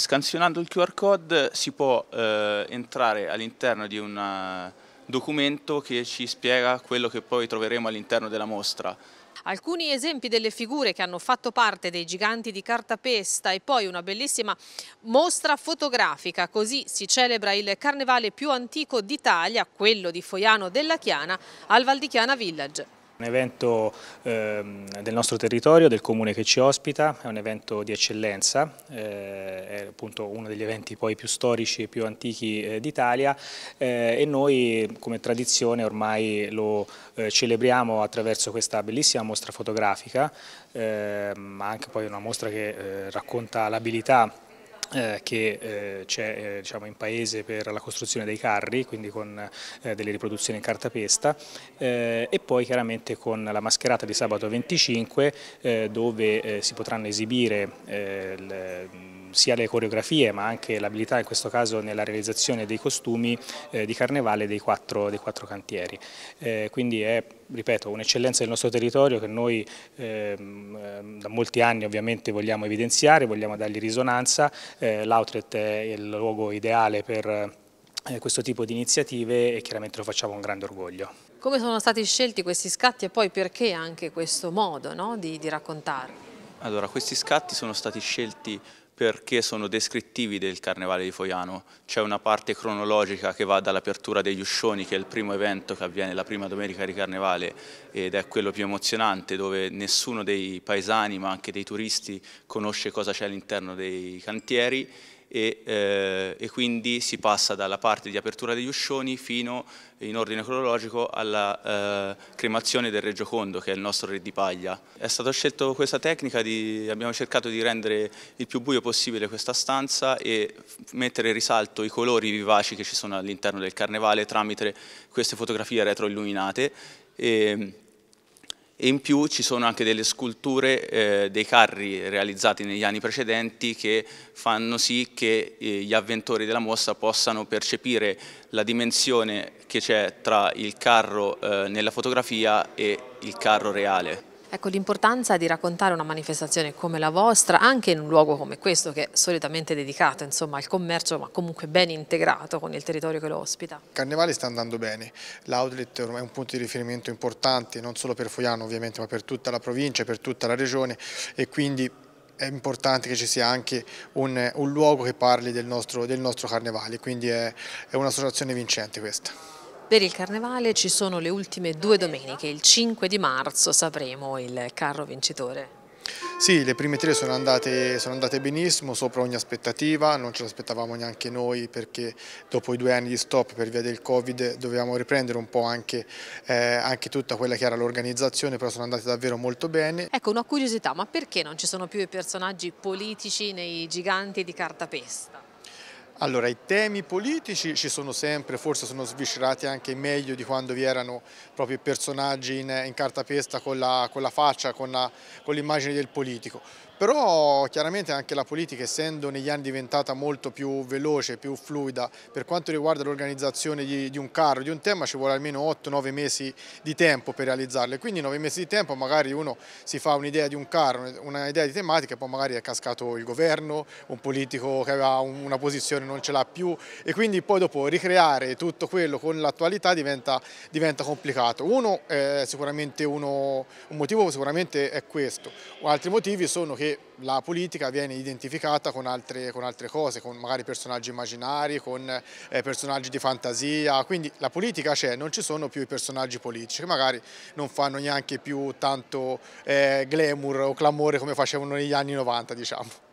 Scansionando il QR code si può eh, entrare all'interno di un eh, documento che ci spiega quello che poi troveremo all'interno della mostra. Alcuni esempi delle figure che hanno fatto parte dei giganti di cartapesta e poi una bellissima mostra fotografica. Così si celebra il carnevale più antico d'Italia, quello di Foiano della Chiana, al Valdichiana Village. Un evento ehm, del nostro territorio, del comune che ci ospita, è un evento di eccellenza, eh, è appunto uno degli eventi poi più storici e più antichi eh, d'Italia eh, e noi come tradizione ormai lo eh, celebriamo attraverso questa bellissima mostra fotografica, ehm, ma anche poi una mostra che eh, racconta l'abilità eh, che eh, c'è eh, diciamo in paese per la costruzione dei carri, quindi con delle riproduzioni in cartapesta e poi chiaramente con la mascherata di sabato 25 dove si potranno esibire le, sia le coreografie ma anche l'abilità in questo caso nella realizzazione dei costumi eh, di carnevale dei quattro, dei quattro cantieri. Eh, quindi è, ripeto, un'eccellenza del nostro territorio che noi ehm, ehm da molti anni ovviamente vogliamo evidenziare, vogliamo dargli risonanza, eh, l'outlet è il luogo ideale per eh, questo tipo di iniziative e chiaramente lo facciamo con grande orgoglio. Come sono stati scelti questi scatti e poi perché anche questo modo no, di, di raccontare? Allora, questi scatti sono stati scelti perché sono descrittivi del Carnevale di Foiano. C'è una parte cronologica che va dall'apertura degli Uscioni, che è il primo evento che avviene la prima domenica di Carnevale ed è quello più emozionante, dove nessuno dei paesani, ma anche dei turisti, conosce cosa c'è all'interno dei cantieri e, eh, e, quindi si passa dalla parte di apertura degli uscioni fino in ordine cronologico alla eh, cremazione del Reggio Condo che è il nostro re di paglia. È stata scelta questa tecnica, di, abbiamo cercato di rendere il più buio possibile questa stanza e mettere in risalto i colori vivaci che ci sono all'interno del carnevale tramite queste fotografie retroilluminate e, e in più ci sono anche delle sculture eh, dei carri realizzati negli anni precedenti che fanno sì che eh, gli avventori della mostra possano percepire la dimensione che c'è tra il carro eh, nella fotografia e il carro reale. Ecco l'importanza di raccontare una manifestazione come la vostra anche in un luogo come questo che è solitamente dedicato insomma, al commercio ma comunque ben integrato con il territorio che lo ospita. Il carnevale sta andando bene, l'outlet è un punto di riferimento importante non solo per Foiano ovviamente ma per tutta la provincia, per tutta la regione e quindi è importante che ci sia anche un, un luogo che parli del nostro, del nostro carnevale, quindi è, è un'associazione vincente questa. Per il carnevale ci sono le ultime due domeniche, il 5 di marzo sapremo il carro vincitore. Sì, le prime tre sono andate, sono andate, benissimo, sopra ogni aspettativa, non ce l'aspettavamo neanche noi perché dopo i due anni di stop per via del Covid dovevamo riprendere un po' anche, eh, anche tutta quella che era l'organizzazione, però sono andate davvero molto bene. Ecco, una curiosità, ma perché non ci sono più i personaggi politici nei giganti di cartapesta? Allora, i temi politici ci sono sempre, forse sono sviscerati anche meglio di quando vi erano proprio i personaggi in, in cartapesta con la, con la faccia, con l'immagine del politico. Però chiaramente anche la politica, essendo negli anni diventata molto più veloce, più fluida, per quanto riguarda l'organizzazione di, di, un carro, di un tema, ci vuole almeno 8-9 mesi di tempo per realizzarle. Quindi 9 mesi di tempo magari uno si fa un'idea di un carro, un'idea di tematica, poi magari è cascato il governo, un politico che aveva una posizione non ce l'ha più e quindi poi dopo ricreare tutto quello con l'attualità diventa, diventa, complicato. Uno è eh, sicuramente uno, un motivo sicuramente è questo, altri motivi sono che la politica viene identificata con altre, con altre cose, con magari personaggi immaginari, con eh, personaggi di fantasia, quindi la politica c'è, non ci sono più i personaggi politici che magari non fanno neanche più tanto eh, glamour o clamore come facevano negli anni 90 diciamo.